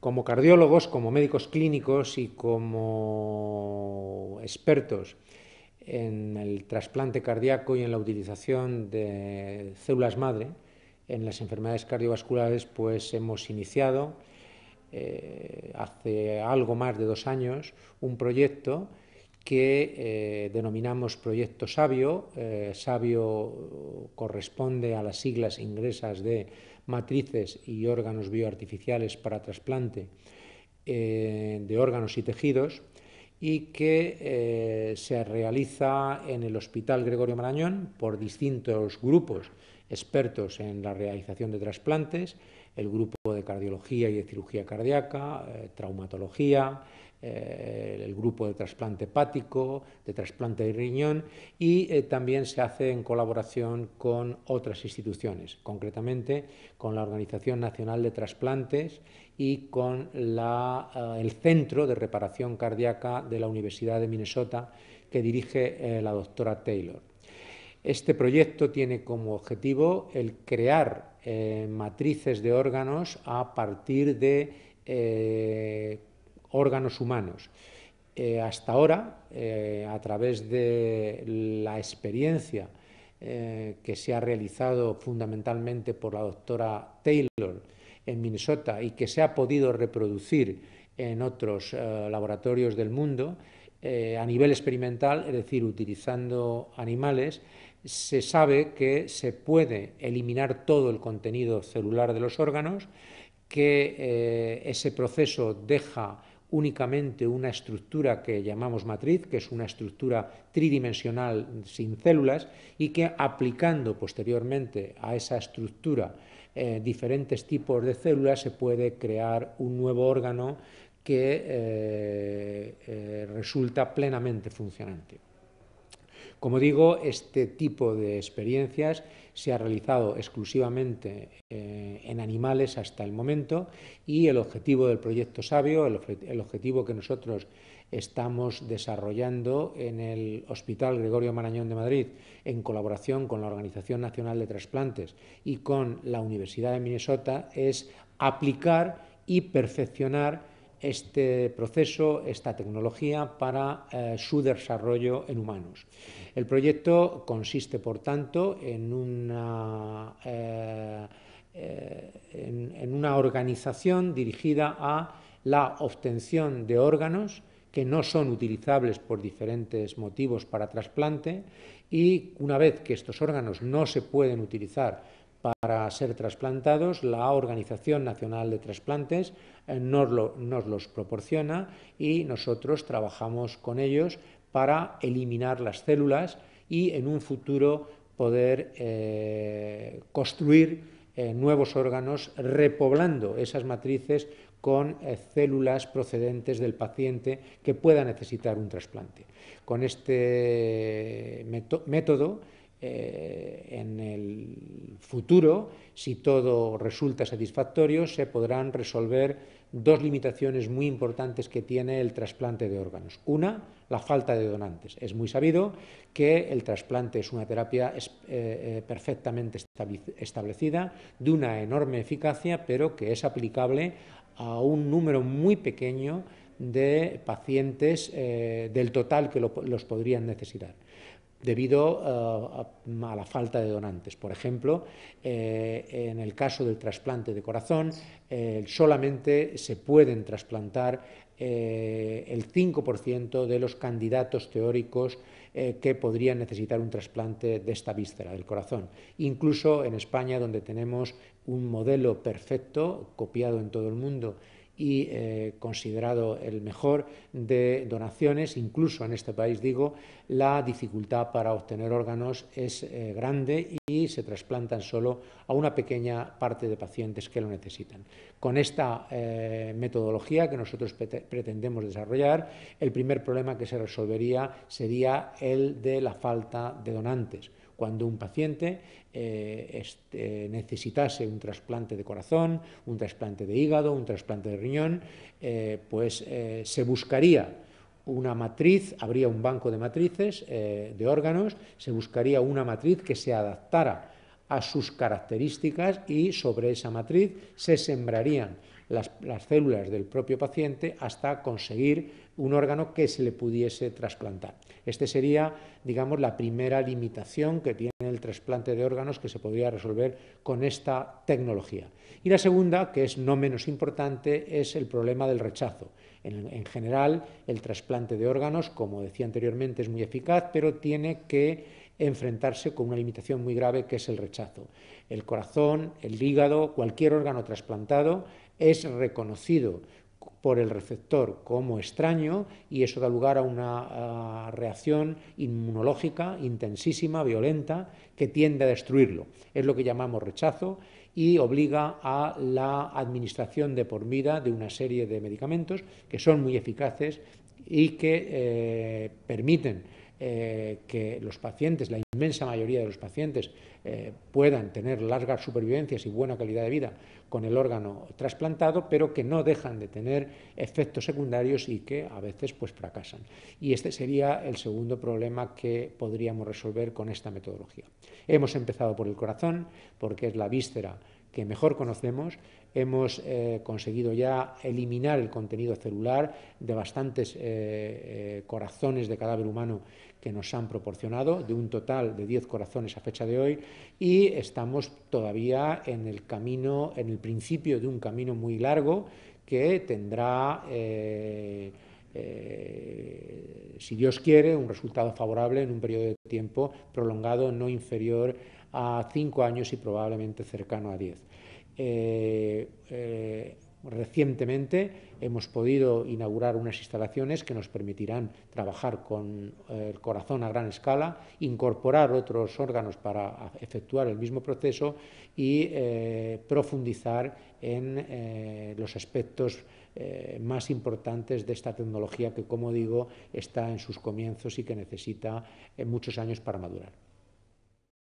como cardiólogos, como médicos clínicos y como expertos en el trasplante cardíaco y en la utilización de células madre en las enfermedades cardiovasculares, pues hemos iniciado eh, hace algo más de dos años un proyecto que eh, denominamos Proyecto Sabio. Eh, sabio corresponde a las siglas ingresas de matrices y órganos bioartificiales para trasplante eh, de órganos y tejidos y que se realiza en el Hospital Gregorio Marañón por distintos grupos expertos en la realización de trasplantes, el grupo de cardiología y de cirugía cardíaca, traumatología, eh, el grupo de trasplante hepático, de trasplante de riñón y eh, también se hace en colaboración con otras instituciones, concretamente con la Organización Nacional de Trasplantes y con eh, el Centro de Reparación Cardíaca de la Universidad de Minnesota que dirige la doctora Taylor. Este proyecto tiene como objetivo el crear matrices de órganos a partir de órganos humanos. Eh, hasta ahora, eh, a través de la experiencia eh, que se ha realizado fundamentalmente por la doctora Taylor en Minnesota y que se ha podido reproducir en otros laboratorios del mundo, a nivel experimental, es decir, utilizando animales, se sabe que se puede eliminar todo el contenido celular de los órganos, que ese proceso deja únicamente una estructura que llamamos matriz, que es una estructura tridimensional sin células, y que aplicando posteriormente a esa estructura eh, diferentes tipos de células se puede crear un nuevo órgano que eh, eh, resulta plenamente funcionante. Como digo, este tipo de experiencias se ha realizado exclusivamente eh, en animales hasta el momento y el objetivo del proyecto Sabio, el objetivo que nosotros estamos desarrollando en el Hospital Gregorio Marañón de Madrid, en colaboración con la Organización Nacional de Trasplantes y con la Universidad de Minnesota, es aplicar y perfeccionar este proceso, esta tecnología para eh, su desarrollo en humanos. El proyecto consiste, por tanto, en una, eh, eh, en una organización dirigida a la obtención de órganos que no son utilizables por diferentes motivos para trasplante y una vez que estos órganos no se pueden utilizar para ser trasplantados, la Organización Nacional de Trasplantes eh, nos, los proporciona y nosotros trabajamos con ellos para eliminar las células y en un futuro poder eh, construir eh, nuevos órganos repoblando esas matrices con células procedentes del paciente que pueda necesitar un trasplante. Con este método eh, en el futuro, si todo resulta satisfactorio, se podrán resolver dos limitaciones muy importantes que tiene el trasplante de órganos. Una, la falta de donantes. Es muy sabido que el trasplante es una terapia eh, eh, perfectamente establecida, de una enorme eficacia, pero que es aplicable a un número muy pequeño de pacientes del total que los podrían necesitar debido eh, a, la falta de donantes. Por ejemplo, eh, en el caso del trasplante de corazón, eh, solamente se pueden trasplantar el 5% de los candidatos teóricos que podrían necesitar un trasplante de esta víscera, del corazón. Incluso en España, donde tenemos un modelo perfecto, copiado en todo el mundo, y eh, considerado el mejor de donaciones, incluso en este país digo, la dificultad para obtener órganos es eh, grande y se trasplantan solo a una pequeña parte de pacientes que lo necesitan. Con esta eh, metodología que nosotros pretendemos desarrollar, el primer problema que se resolvería sería el de la falta de donantes cuando un paciente eh, este, necesitase un trasplante de corazón, un trasplante de hígado, un trasplante de riñón, eh, pues eh, se buscaría una matriz, habría un banco de matrices, de órganos, se buscaría una matriz que se adaptara a sus características y sobre esa matriz se sembrarían las, células del propio paciente hasta conseguir un órgano que se le pudiese trasplantar. Este sería, digamos, la primera limitación que tiene el trasplante de órganos que se podría resolver con esta tecnología. Y la segunda, que es no menos importante, es el problema del rechazo. En, en general, el trasplante de órganos, como decía anteriormente, es muy eficaz, pero tiene que enfrentarse con una limitación muy grave que es el rechazo. El corazón, el hígado, cualquier órgano trasplantado es reconocido por el receptor como extraño y eso da lugar a una reacción inmunológica intensísima, violenta, que tiende a destruirlo. Es lo que llamamos rechazo y obliga a la administración de por vida de una serie de medicamentos que son muy eficaces y que eh, permiten eh, que los pacientes, la inmensa mayoría de los pacientes, eh, puedan tener largas supervivencias y buena calidad de vida con el órgano trasplantado, pero que no dejan de tener efectos secundarios y que a veces pues fracasan. Y este sería el segundo problema que podríamos resolver con esta metodología. Hemos empezado por el corazón, porque es la víscera que mejor conocemos, hemos eh, conseguido ya eliminar el contenido celular de bastantes eh, eh, corazones de cadáver humano que nos han proporcionado, de un total de 10 corazones a fecha de hoy, y estamos todavía en el camino, en el principio de un camino muy largo que tendrá, si Dios quiere, un resultado favorable en un periodo de tiempo prolongado no inferior a a cinco años y probablemente cercano a diez. Eh, eh, recientemente hemos podido inaugurar unas instalaciones que nos permitirán trabajar con eh, el corazón a gran escala, incorporar otros órganos para efectuar el mismo proceso y profundizar en los aspectos más importantes de esta tecnología que, como digo, está en sus comienzos y que necesita muchos años para madurar.